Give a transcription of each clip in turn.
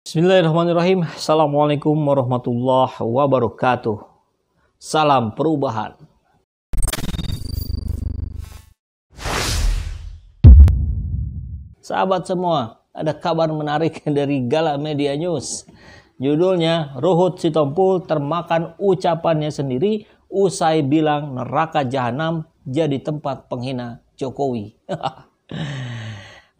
Bismillahirrahmanirrahim. Assalamualaikum warahmatullahi wabarakatuh. Salam perubahan. Sahabat semua, ada kabar menarik dari Gala Media News. Judulnya, Ruhut Sitompul termakan ucapannya sendiri usai bilang neraka jahanam jadi tempat penghina Jokowi.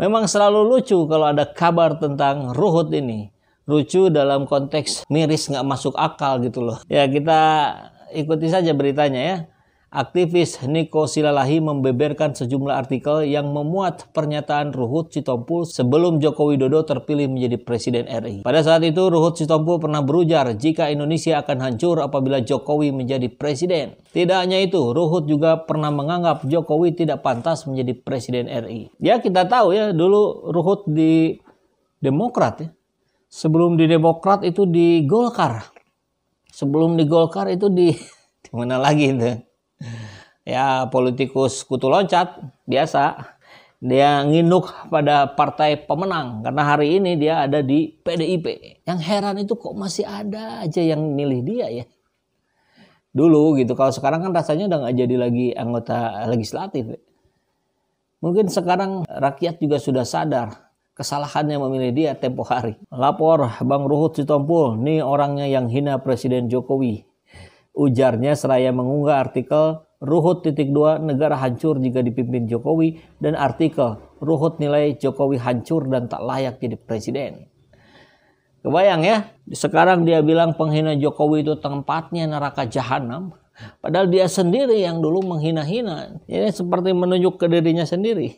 Memang selalu lucu kalau ada kabar tentang Ruhut ini. Lucu dalam konteks miris nggak masuk akal gitu loh. Ya kita ikuti saja beritanya ya. Aktivis Niko Silalahi membeberkan sejumlah artikel yang memuat pernyataan Ruhut Sitompul sebelum Joko Widodo terpilih menjadi Presiden RI. Pada saat itu Ruhut Sitompul pernah berujar jika Indonesia akan hancur apabila Jokowi menjadi Presiden. Tidak hanya itu, Ruhut juga pernah menganggap Jokowi tidak pantas menjadi Presiden RI. Ya kita tahu ya dulu Ruhut di Demokrat ya. Sebelum di Demokrat itu di Golkar. Sebelum di Golkar itu di, di mana lagi itu? ya politikus kutu loncat biasa dia nginuk pada partai pemenang karena hari ini dia ada di PDIP. Yang heran itu kok masih ada aja yang milih dia ya. Dulu gitu, kalau sekarang kan rasanya udah nggak jadi lagi anggota legislatif. Ya. Mungkin sekarang rakyat juga sudah sadar kesalahannya memilih dia tempo hari. Lapor Bang Ruhut Sitompul, nih orangnya yang hina Presiden Jokowi. Ujarnya seraya mengunggah artikel Ruhut titik dua negara hancur jika dipimpin Jokowi dan artikel Ruhut nilai Jokowi hancur dan tak layak jadi presiden. Kebayang ya, sekarang dia bilang penghina Jokowi itu tempatnya neraka jahanam. Padahal dia sendiri yang dulu menghina-hina. Ini seperti menunjuk ke dirinya sendiri.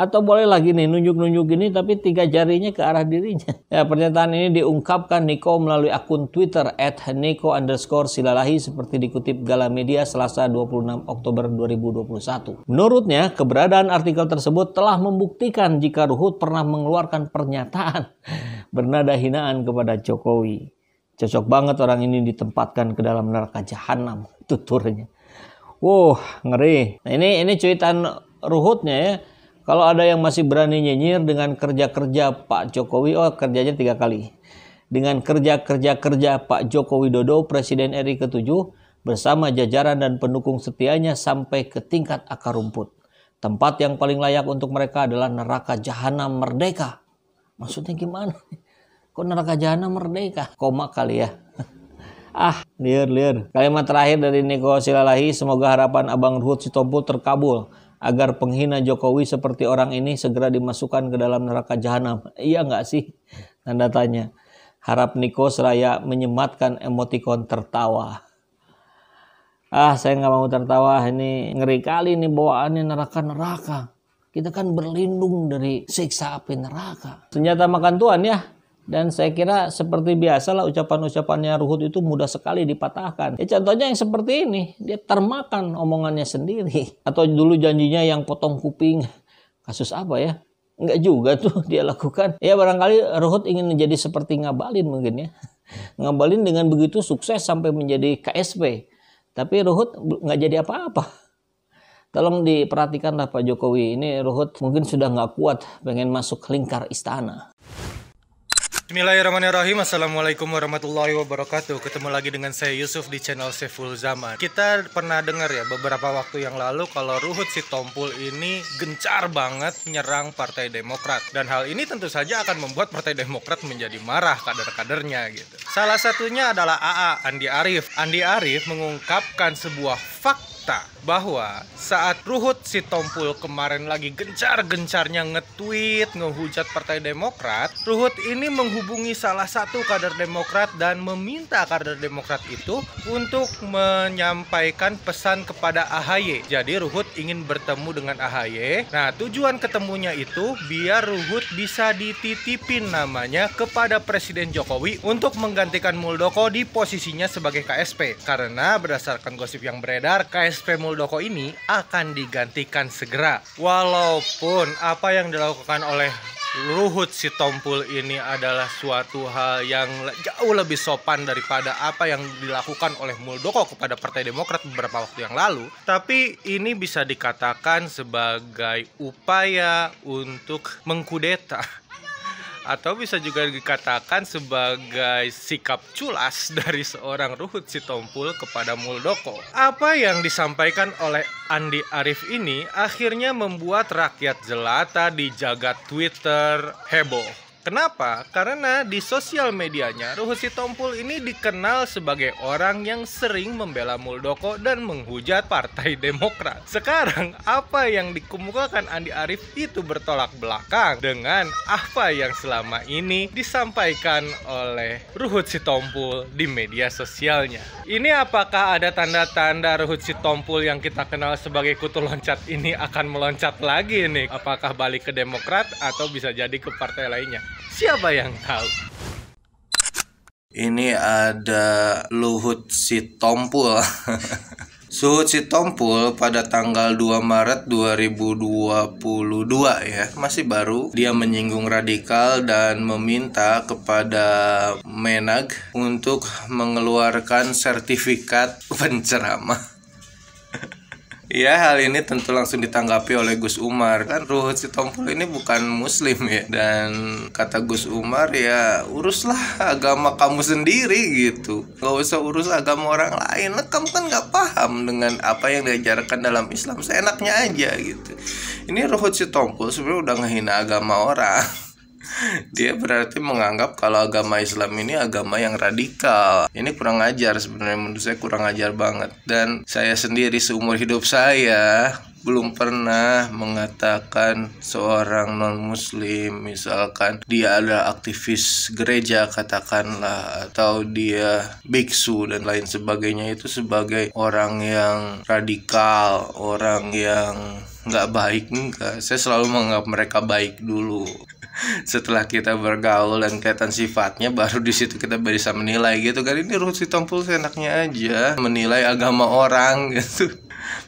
Atau boleh lagi nih nunjuk-nunjuk gini tapi tiga jarinya ke arah dirinya. Ya pernyataan ini diungkapkan Niko melalui akun Twitter at Niko underscore silalahi seperti dikutip Gala Media selasa 26 Oktober 2021. Menurutnya keberadaan artikel tersebut telah membuktikan jika Ruhut pernah mengeluarkan pernyataan bernada hinaan kepada Jokowi. Cocok banget orang ini ditempatkan ke dalam neraka jahanam tuturnya. Wow, ngeri. Nah, ini ini cuitan Ruhutnya ya. Kalau ada yang masih berani nyinyir dengan kerja-kerja Pak Jokowi, oh kerjanya tiga kali. Dengan kerja-kerja kerja Pak Jokowi Dodo Presiden RI ke-7, bersama jajaran dan pendukung setianya sampai ke tingkat akar rumput. Tempat yang paling layak untuk mereka adalah neraka jahanam merdeka. Maksudnya gimana? Kok neraka jahanam merdeka? Koma kali ya. Ah, liar liar. Kalimat terakhir dari Niko Silalahi, semoga harapan Abang Ruhut Sitompul terkabul agar penghina Jokowi seperti orang ini segera dimasukkan ke dalam neraka jahanam. Iya nggak sih? Tanda tanya. Harap Niko seraya menyematkan emotikon tertawa. Ah, saya nggak mau tertawa. Ini ngeri kali ini bawaannya neraka-neraka. Kita kan berlindung dari siksa api neraka. Senjata makan Tuhan ya dan saya kira seperti biasa lah ucapan-ucapannya Ruhut itu mudah sekali dipatahkan. Ya contohnya yang seperti ini, dia termakan omongannya sendiri. Atau dulu janjinya yang potong kuping, kasus apa ya? Enggak juga tuh dia lakukan. Ya barangkali Ruhut ingin menjadi seperti Ngabalin mungkin ya. Ngabalin dengan begitu sukses sampai menjadi KSP. Tapi Ruhut nggak jadi apa-apa tolong diperhatikanlah Pak Jokowi ini Ruhut mungkin sudah nggak kuat pengen masuk lingkar istana. Bismillahirrahmanirrahim Assalamualaikum warahmatullahi wabarakatuh Ketemu lagi dengan saya Yusuf di channel Seful Zaman Kita pernah dengar ya beberapa waktu yang lalu Kalau Ruhut si Tompul ini gencar banget nyerang Partai Demokrat Dan hal ini tentu saja akan membuat Partai Demokrat menjadi marah kader-kadernya gitu Salah satunya adalah AA Andi Arief Andi Arief mengungkapkan sebuah fakta bahwa saat Ruhut Sitompul kemarin lagi gencar-gencarnya nge-tweet, ngehujat Partai Demokrat, Ruhut ini menghubungi salah satu kader Demokrat dan meminta kader Demokrat itu untuk menyampaikan pesan kepada AHY. Jadi Ruhut ingin bertemu dengan AHY. Nah, tujuan ketemunya itu biar Ruhut bisa dititipin namanya kepada Presiden Jokowi untuk menggantikan Muldoko di posisinya sebagai KSP. Karena berdasarkan gosip yang beredar, KSP Muldoko muldoko ini akan digantikan segera. Walaupun apa yang dilakukan oleh Luhut Sitompul ini adalah suatu hal yang jauh lebih sopan daripada apa yang dilakukan oleh Muldoko kepada Partai Demokrat beberapa waktu yang lalu. Tapi ini bisa dikatakan sebagai upaya untuk mengkudeta atau bisa juga dikatakan sebagai sikap culas dari seorang Ruhut Sitompul kepada Muldoko. Apa yang disampaikan oleh Andi Arief ini akhirnya membuat rakyat jelata di jagat Twitter heboh. Kenapa? Karena di sosial medianya Ruhut Sitompul ini dikenal sebagai orang yang sering membela Muldoko dan menghujat Partai Demokrat. Sekarang apa yang dikemukakan Andi Arief itu bertolak belakang dengan apa yang selama ini disampaikan oleh Ruhut Sitompul di media sosialnya. Ini apakah ada tanda-tanda Ruhut Sitompul yang kita kenal sebagai kutu loncat ini akan meloncat lagi nih? Apakah balik ke Demokrat atau bisa jadi ke partai lainnya? Siapa yang tahu? Ini ada Luhut Si Sitompul. Suhut Si Tompul pada tanggal 2 Maret 2022 ya, masih baru. Dia menyinggung radikal dan meminta kepada Menag untuk mengeluarkan sertifikat penceramah Iya hal ini tentu langsung ditanggapi oleh Gus Umar kan Ruhut Sitompul ini bukan muslim ya dan kata Gus Umar ya uruslah agama kamu sendiri gitu Gak usah urus agama orang lain nah, kamu kan gak paham dengan apa yang diajarkan dalam Islam seenaknya aja gitu ini Ruhut Sitompul sebenarnya udah ngehina agama orang dia berarti menganggap kalau agama Islam ini agama yang radikal. Ini kurang ajar sebenarnya menurut saya kurang ajar banget. Dan saya sendiri seumur hidup saya belum pernah mengatakan seorang non muslim misalkan dia adalah aktivis gereja katakanlah atau dia biksu dan lain sebagainya itu sebagai orang yang radikal orang yang nggak baik enggak saya selalu menganggap mereka baik dulu setelah kita bergaul dan kelihatan sifatnya baru di situ kita bisa menilai gitu kan ini rusi Sitompul seenaknya aja menilai agama orang gitu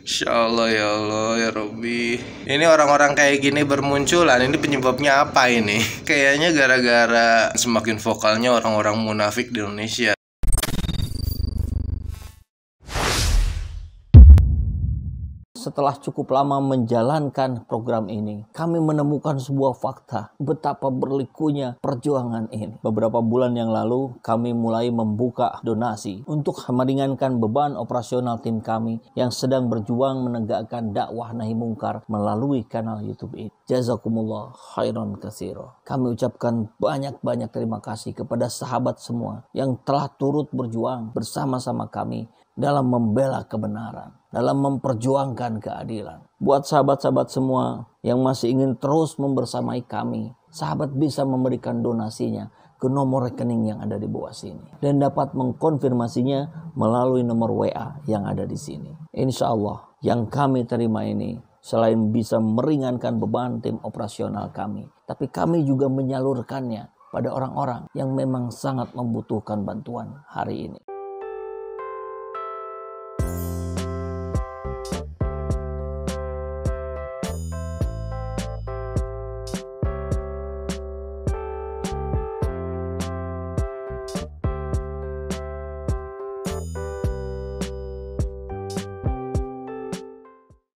Insya Allah ya Allah ya Robi. Ini orang-orang kayak gini bermunculan. Ini penyebabnya apa ini? Kayaknya gara-gara semakin vokalnya orang-orang munafik di Indonesia. setelah cukup lama menjalankan program ini, kami menemukan sebuah fakta betapa berlikunya perjuangan ini. Beberapa bulan yang lalu, kami mulai membuka donasi untuk meringankan beban operasional tim kami yang sedang berjuang menegakkan dakwah nahi mungkar melalui kanal YouTube ini. Jazakumullah khairan kasiro. Kami ucapkan banyak-banyak terima kasih kepada sahabat semua yang telah turut berjuang bersama-sama kami dalam membela kebenaran, dalam memperjuangkan keadilan. Buat sahabat-sahabat semua yang masih ingin terus membersamai kami, sahabat bisa memberikan donasinya ke nomor rekening yang ada di bawah sini dan dapat mengkonfirmasinya melalui nomor WA yang ada di sini. Insya Allah yang kami terima ini selain bisa meringankan beban tim operasional kami, tapi kami juga menyalurkannya pada orang-orang yang memang sangat membutuhkan bantuan hari ini.